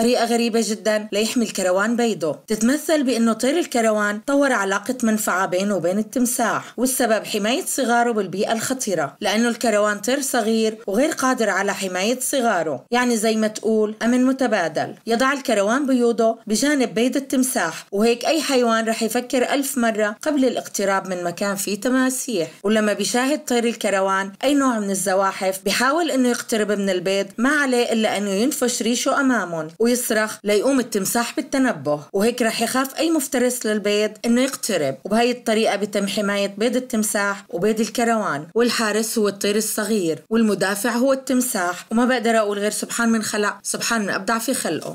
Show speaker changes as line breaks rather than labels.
طريقة غريبة جدا ليحمي الكروان بيده تتمثل بأنه طير الكروان طور علاقة منفعة بينه وبين التمساح والسبب حماية صغاره بالبيئة الخطيرة لأنه الكروان طير صغير وغير قادر على حماية صغاره يعني زي ما تقول أمن متبادل يضع الكروان بيوضه بجانب بيض التمساح وهيك أي حيوان رح يفكر ألف مرة قبل الاقتراب من مكان فيه تماسيح ولما بيشاهد طير الكروان أي نوع من الزواحف بحاول أنه يقترب من البيض ما عليه إلا أنه ينفش ريشه أمامهم ويصرخ ليقوم التمساح بالتنبه وهيك رح يخاف أي مفترس للبيض إنه يقترب وبهي الطريقة بتم حماية بيض التمساح وبيض الكروان والحارس هو الطير الصغير والمدافع هو التمساح وما بقدر أقول غير سبحان من خلق سبحان من أبدع في خلقه